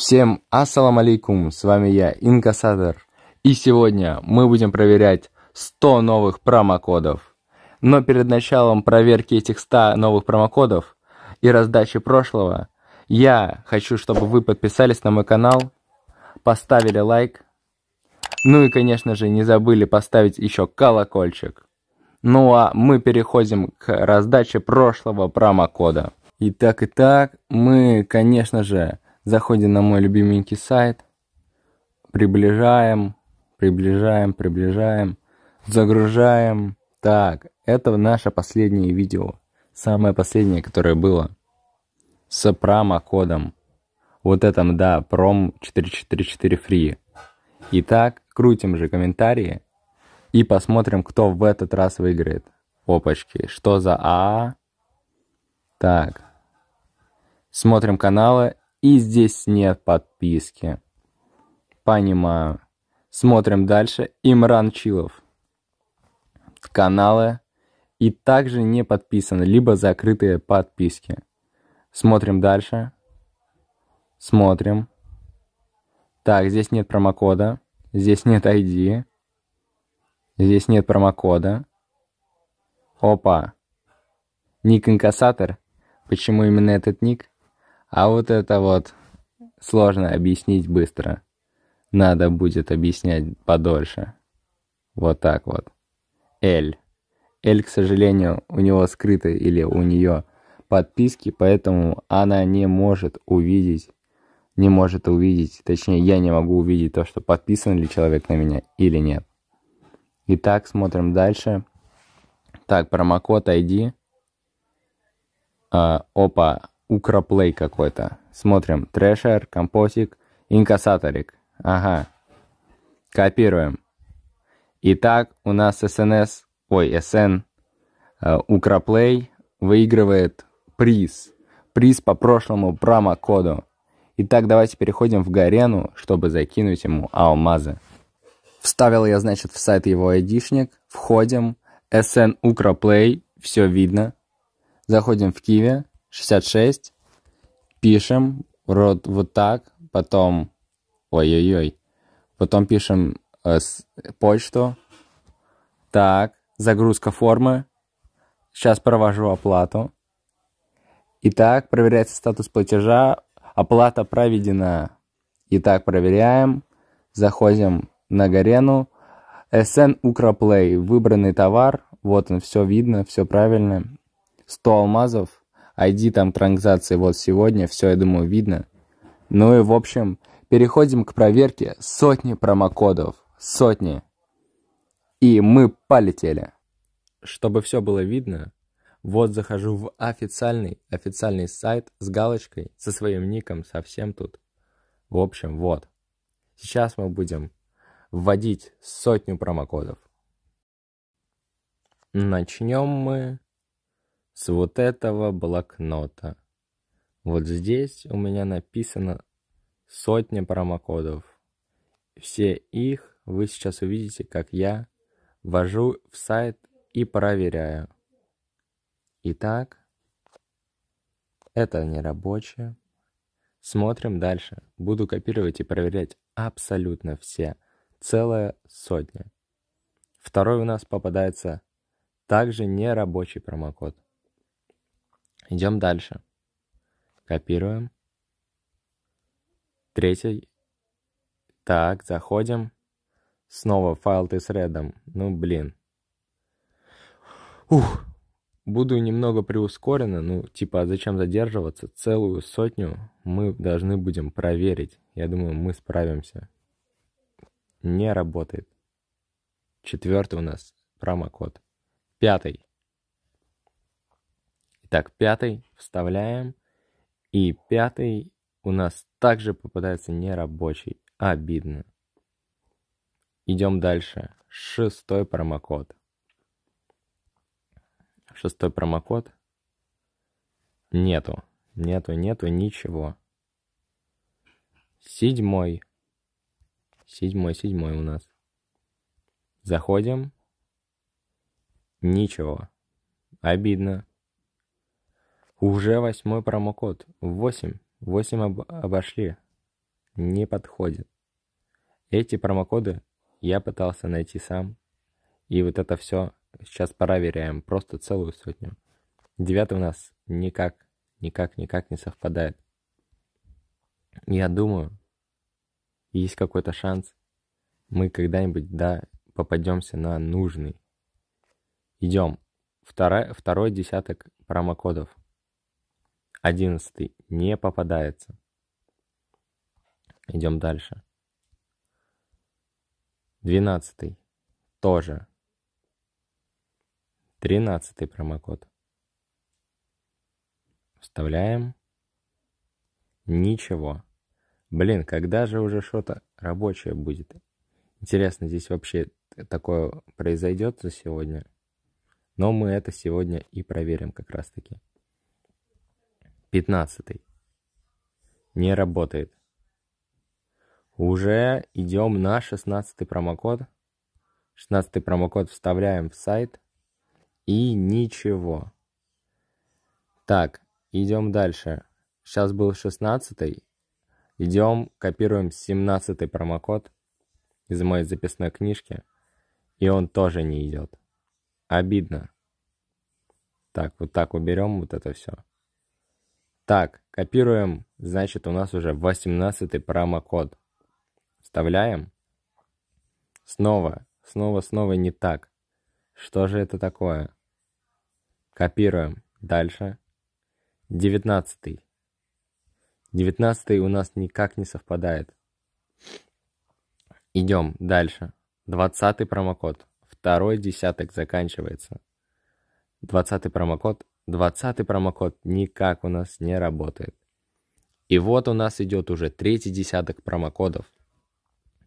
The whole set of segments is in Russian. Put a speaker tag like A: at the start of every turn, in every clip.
A: Всем ассалам алейкум, с вами я, Инкассатор. И сегодня мы будем проверять 100 новых промокодов. Но перед началом проверки этих 100 новых промокодов и раздачи прошлого, я хочу, чтобы вы подписались на мой канал, поставили лайк, ну и, конечно же, не забыли поставить еще колокольчик. Ну а мы переходим к раздаче прошлого промокода. Итак, итак, мы, конечно же, Заходим на мой любименький сайт, приближаем, приближаем, приближаем, загружаем. Так, это наше последнее видео, самое последнее, которое было, с промокодом. Вот этом, да, пром 444 free. Итак, крутим же комментарии и посмотрим, кто в этот раз выиграет. Опачки, что за А? Так. Смотрим каналы и здесь нет подписки. Понимаю. Смотрим дальше. Имран Чилов. Каналы. И также не подписаны, либо закрытые подписки. Смотрим дальше. Смотрим. Так, здесь нет промокода. Здесь нет ID. Здесь нет промокода. Опа. Ник Инкассатор. Почему именно этот ник? А вот это вот сложно объяснить быстро. Надо будет объяснять подольше. Вот так вот. Эль. Эль, к сожалению, у него скрыты или у нее подписки, поэтому она не может увидеть, не может увидеть, точнее, я не могу увидеть то, что подписан ли человек на меня или нет. Итак, смотрим дальше. Так, промокод ID. А, опа, Укроплей какой-то. Смотрим. Трэшер, компосик, инкассаторик. Ага. Копируем. Итак, у нас SNS, ой, СН э, Укроплей выигрывает приз. Приз по прошлому промокоду. Итак, давайте переходим в Гарену, чтобы закинуть ему алмазы. Вставил я, значит, в сайт его айдишник. Входим. SN Укроплей. Все видно. Заходим в Киви. 66, пишем род вот так, потом, ой-ой-ой, потом пишем э, с, почту, так, загрузка формы, сейчас провожу оплату. Итак, проверяется статус платежа, оплата проведена. Итак, проверяем, заходим на Гарену, SN Украплей, выбранный товар, вот он, все видно, все правильно, 100 алмазов, ID там транзакции вот сегодня, все, я думаю, видно. Ну и в общем, переходим к проверке сотни промокодов. Сотни. И мы полетели. Чтобы все было видно, вот захожу в официальный, официальный сайт с галочкой, со своим ником, совсем тут. В общем, вот. Сейчас мы будем вводить сотню промокодов. Начнем мы с вот этого блокнота. Вот здесь у меня написано сотня промокодов. Все их вы сейчас увидите, как я ввожу в сайт и проверяю. Итак, это не рабочее. Смотрим дальше. Буду копировать и проверять абсолютно все. Целая сотня. Второй у нас попадается также нерабочий промокод. Идем дальше. Копируем. Третий. Так, заходим. Снова файл ты с редом. Ну, блин. Ух, буду немного приускорено, ну, типа, а зачем задерживаться? Целую сотню мы должны будем проверить. Я думаю, мы справимся. Не работает. Четвертый у нас промокод. Пятый. Так, пятый вставляем. И пятый у нас также попадается не рабочий. Обидно. Идем дальше. Шестой промокод. Шестой промокод. Нету. Нету, нету ничего. Седьмой. Седьмой, седьмой у нас. Заходим. Ничего. Обидно. Уже восьмой промокод. Восемь. Восемь об обошли. Не подходит. Эти промокоды я пытался найти сам. И вот это все сейчас проверяем. Просто целую сотню. Девятый у нас никак, никак, никак не совпадает. Я думаю, есть какой-то шанс, мы когда-нибудь, да, попадемся на нужный. Идем. Второй, второй десяток промокодов. Одиннадцатый. Не попадается. Идем дальше. Двенадцатый. Тоже. Тринадцатый промокод. Вставляем. Ничего. Блин, когда же уже что-то рабочее будет? Интересно, здесь вообще такое произойдет за сегодня? Но мы это сегодня и проверим как раз таки. Пятнадцатый. Не работает. Уже идем на шестнадцатый промокод. Шестнадцатый промокод вставляем в сайт. И ничего. Так, идем дальше. Сейчас был шестнадцатый. Идем, копируем семнадцатый промокод из моей записной книжки. И он тоже не идет. Обидно. Так, вот так уберем вот это все. Так, копируем, значит у нас уже 18 промокод. Вставляем. Снова, снова, снова не так. Что же это такое? Копируем. Дальше. 19. 19 у нас никак не совпадает. Идем дальше. 20 промокод. Второй десяток заканчивается. 20 промокод 20 промокод никак у нас не работает. И вот у нас идет уже третий десяток промокодов.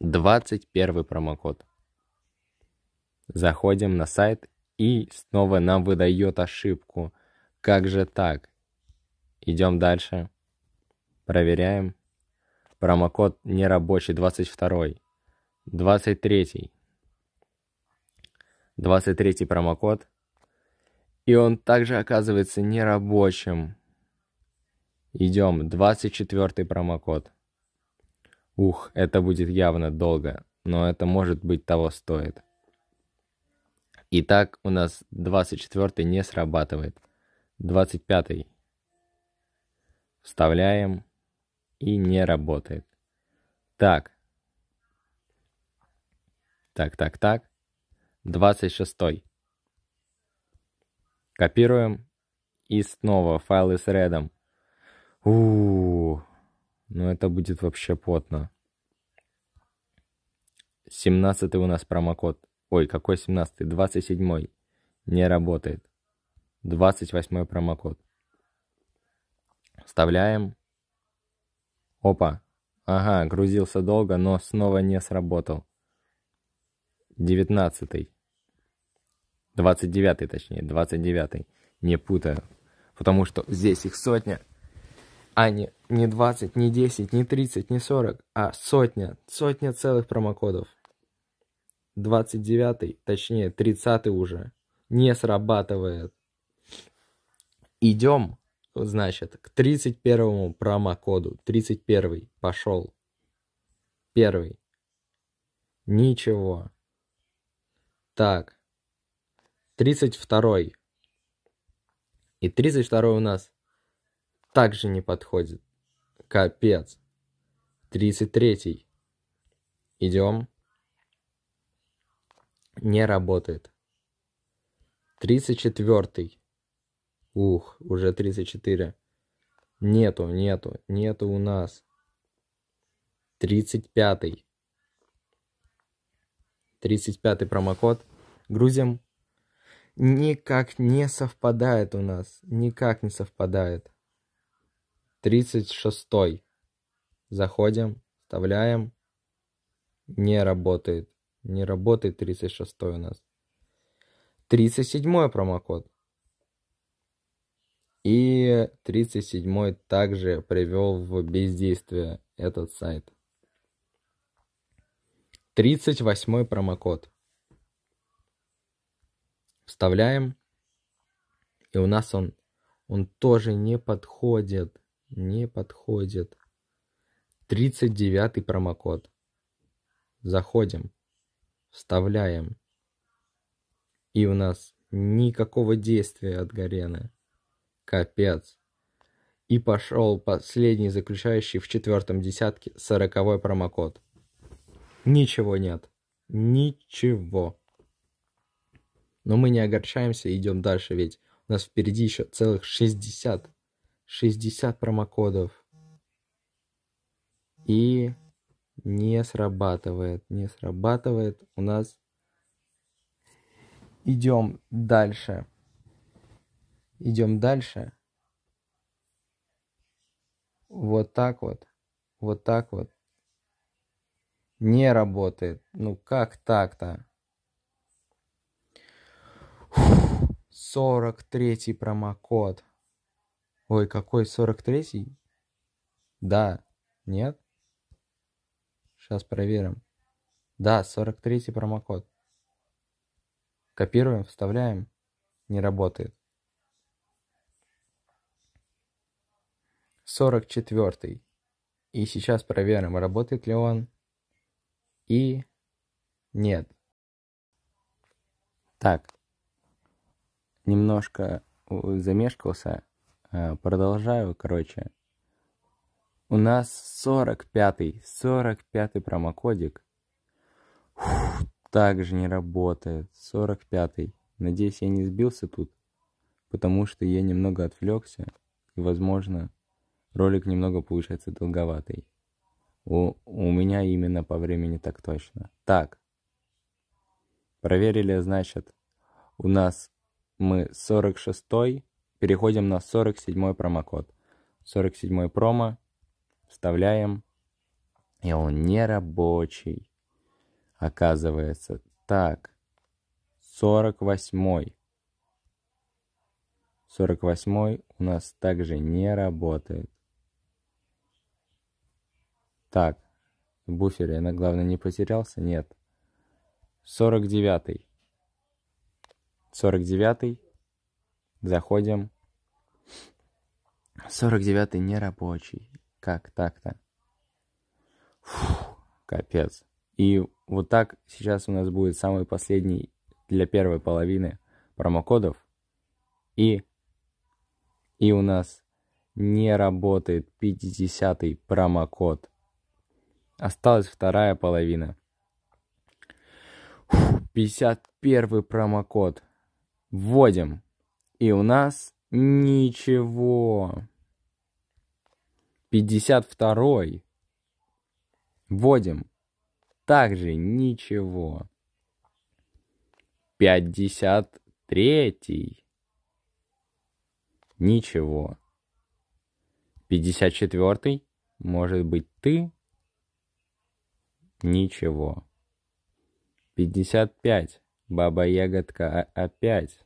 A: 21 промокод. Заходим на сайт и снова нам выдает ошибку. Как же так? Идем дальше. Проверяем. Промокод нерабочий 22. 23. 23 промокод и он также оказывается нерабочим. Идем, 24 промокод. Ух, это будет явно долго, но это может быть того стоит. Итак, у нас 24 не срабатывает. 25. -й. Вставляем и не работает. Так. Так, так, так. 26. -й. Копируем. И снова файлы с редом. Ууу, -у, ну это будет вообще потно. 17 у нас промокод. Ой, какой 17? 27 -й. не работает. 28 промокод. Вставляем. Опа. Ага, грузился долго, но снова не сработал. 19. 29 точнее, 29 не путаю. Потому что здесь их сотня, а не, не 20, не 10, не 30, не 40, а сотня, сотня целых промокодов. 29, точнее 30 уже, не срабатывает. Идем, значит, к 31 промокоду. 31 пошел. Первый. Ничего. Так тридцать второй. И тридцать второй у нас также не подходит. Капец. Тридцать третий. Идем. Не работает. Тридцать четвертый. Ух, уже 34. Нету, нету, нету у нас. 35. 35 промокод. Грузим никак не совпадает у нас. Никак не совпадает. 36. -й. Заходим, вставляем. Не работает. Не работает 36 у нас. 37 промокод. И 37 также привел в бездействие этот сайт. 38 промокод вставляем, и у нас он, он тоже не подходит, не подходит. 39 промокод. Заходим, вставляем. И у нас никакого действия от Гарены. Капец. И пошел последний заключающий в четвертом десятке сороковой промокод. Ничего нет. Ничего. Но мы не огорчаемся и идем дальше, ведь у нас впереди еще целых 60. 60 промокодов. И не срабатывает, не срабатывает у нас. Идем дальше. Идем дальше. Вот так вот. Вот так вот. Не работает. Ну как так-то? 43 промокод. Ой, какой 43-й? Да. Нет? Сейчас проверим. Да, 43 промокод. Копируем, вставляем. Не работает. 44. И сейчас проверим, работает ли он. И нет. Так, немножко э, замешкался. Э, продолжаю, короче. У нас 45-й, 45-й промокодик. Фух, также не работает. 45-й. Надеюсь, я не сбился тут, потому что я немного отвлекся. И, возможно, ролик немного получается долговатый. У, у меня именно по времени так точно. Так. Проверили, значит, у нас мы с 46 переходим на 47 промокод. 47 промо вставляем, и он не рабочий. Оказывается, так, 48. 48 у нас также не работает. Так, в буфере, она, главное, не потерялся? Нет. 49. 49-й. Заходим. 49-й нерабочий. Как так-то? Фу, капец. И вот так сейчас у нас будет самый последний для первой половины промокодов. И, и у нас не работает 50 промокод. Осталась вторая половина. Фу, 51 промокод. Вводим. И у нас ничего. 52. Вводим. Также ничего. 53. Ничего. 54. Может быть, ты? Ничего. 55. Баба ягодка а, опять.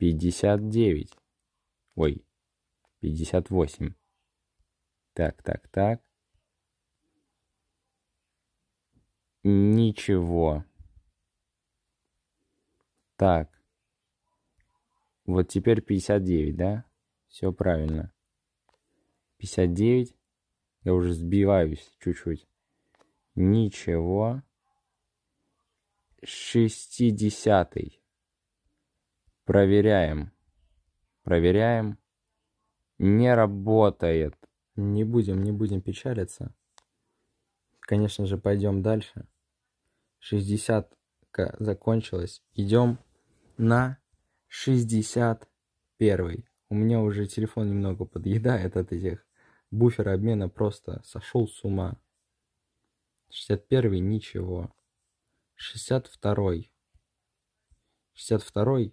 A: 59. Ой, 58. Так, так, так. Ничего. Так. Вот теперь 59, да? Все правильно. 59. Я уже сбиваюсь чуть-чуть. Ничего. шестидесятый Проверяем. Проверяем. Не работает. Не будем, не будем печалиться. Конечно же, пойдем дальше. 60 закончилась. Идем на 61. У меня уже телефон немного подъедает от этих. Буфер обмена просто сошел с ума. 61 ничего. 62. 62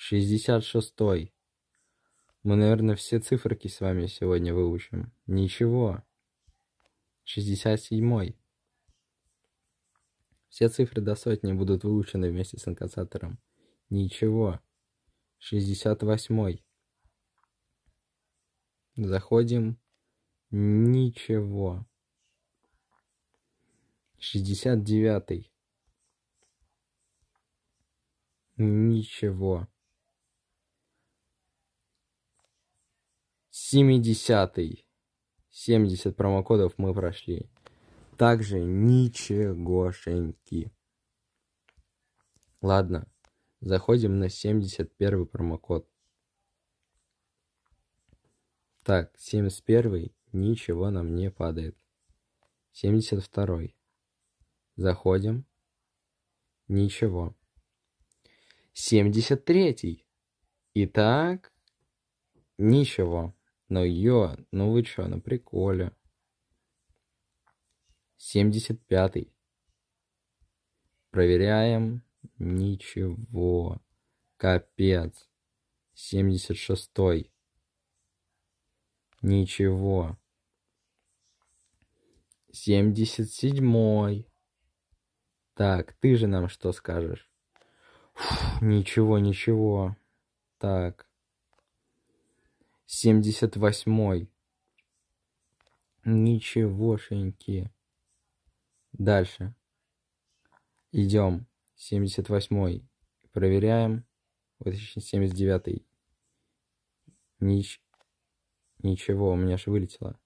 A: 66. -й. Мы, наверное, все циферки с вами сегодня выучим. Ничего. 67. -й. Все цифры до сотни будут выучены вместе с инкассатором. Ничего. 68. -й. Заходим. Ничего. 69. -й. Ничего. 70 70 промокодов мы прошли. Также ничегошеньки. Ладно, заходим на 71 промокод. Так, 71 ничего нам не падает. 72 заходим, ничего. 73 итак, ничего. Ну ё, ну вы чё, на приколе. 75. -й. Проверяем. Ничего. Капец. 76. -й. Ничего. 77. -й. Так, ты же нам что скажешь? Фу, ничего, ничего. Так семьдесят восьмой. Ничегошеньки. Дальше. Идем. семьдесят восьмой Проверяем. Вот еще девятый Нич... Ничего, у меня же вылетело.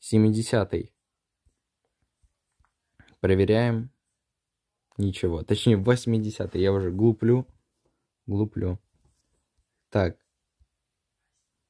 A: 70. Проверяем. Ничего. Точнее, 80. Я уже глуплю. Глуплю. Так.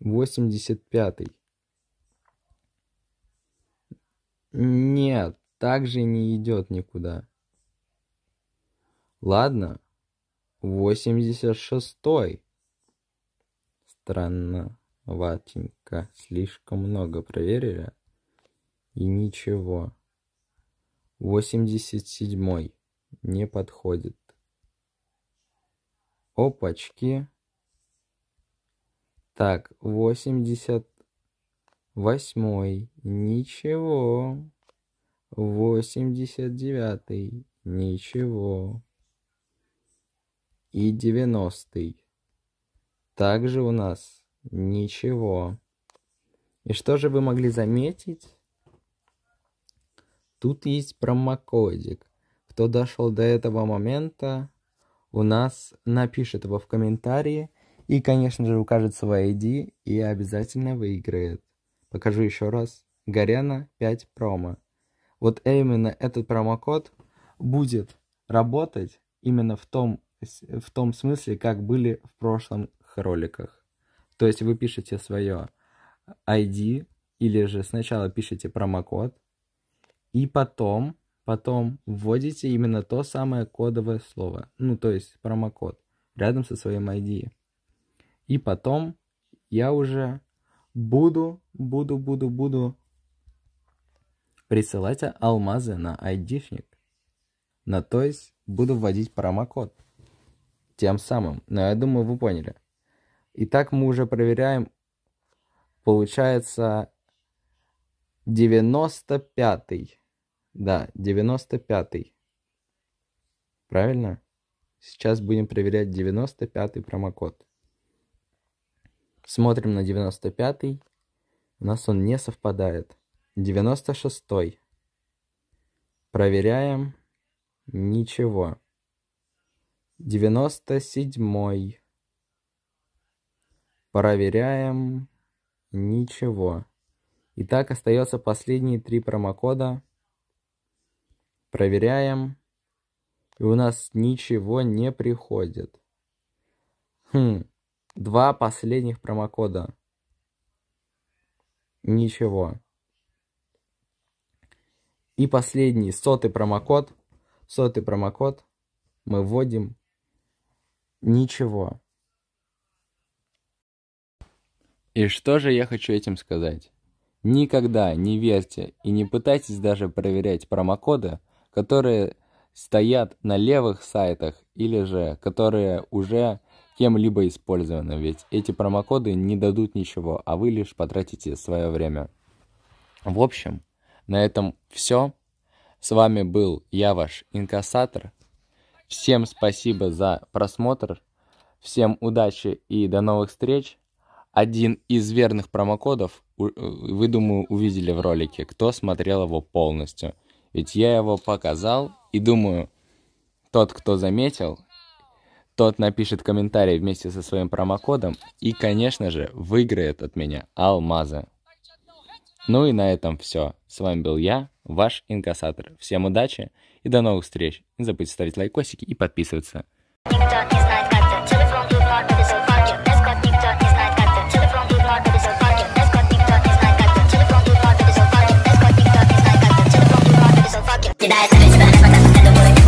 A: восемьдесят пятый. Нет, так же не идет никуда. Ладно, восемьдесят шестой. Странно, ватенька, слишком много проверили и ничего. Восемьдесят седьмой не подходит. Опачки. Так, восемьдесят восьмой. Ничего. Восемьдесят девятый. Ничего. И девяностый. Также у нас ничего. И что же вы могли заметить? Тут есть промокодик. Кто дошел до этого момента, у нас напишет его в комментарии – и, конечно же, укажет свои ID и обязательно выиграет. Покажу еще раз. Горена 5 промо. Вот именно этот промокод будет работать именно в том, в том смысле, как были в прошлом роликах. То есть вы пишете свое ID или же сначала пишете промокод и потом, потом вводите именно то самое кодовое слово, ну то есть промокод рядом со своим ID. И потом я уже буду, буду, буду, буду присылать алмазы на айдишник. На то есть буду вводить промокод. Тем самым. Но я думаю, вы поняли. Итак, мы уже проверяем. Получается 95-й. Да, 95-й. Правильно? Сейчас будем проверять 95-й промокод. Смотрим на 95-й. У нас он не совпадает. 96-й. Проверяем. Ничего. 97-й. Проверяем. Ничего. Итак, остается последние три промокода. Проверяем. И у нас ничего не приходит. Хм, Два последних промокода. Ничего. И последний, сотый промокод. Сотый промокод. Мы вводим. Ничего. И что же я хочу этим сказать? Никогда не верьте и не пытайтесь даже проверять промокоды, которые стоят на левых сайтах или же которые уже кем-либо использовано, ведь эти промокоды не дадут ничего, а вы лишь потратите свое время. В общем, на этом все. С вами был я, ваш инкассатор. Всем спасибо за просмотр. Всем удачи и до новых встреч. Один из верных промокодов, э, вы, думаю, увидели в ролике, кто смотрел его полностью. Ведь я его показал и думаю, тот, кто заметил, тот напишет комментарий вместе со своим промокодом и, конечно же, выиграет от меня алмазы. Ну и на этом все. С вами был я, ваш инкассатор. Всем удачи и до новых встреч. Не забудьте ставить лайкосики и подписываться. не знает, как ты. не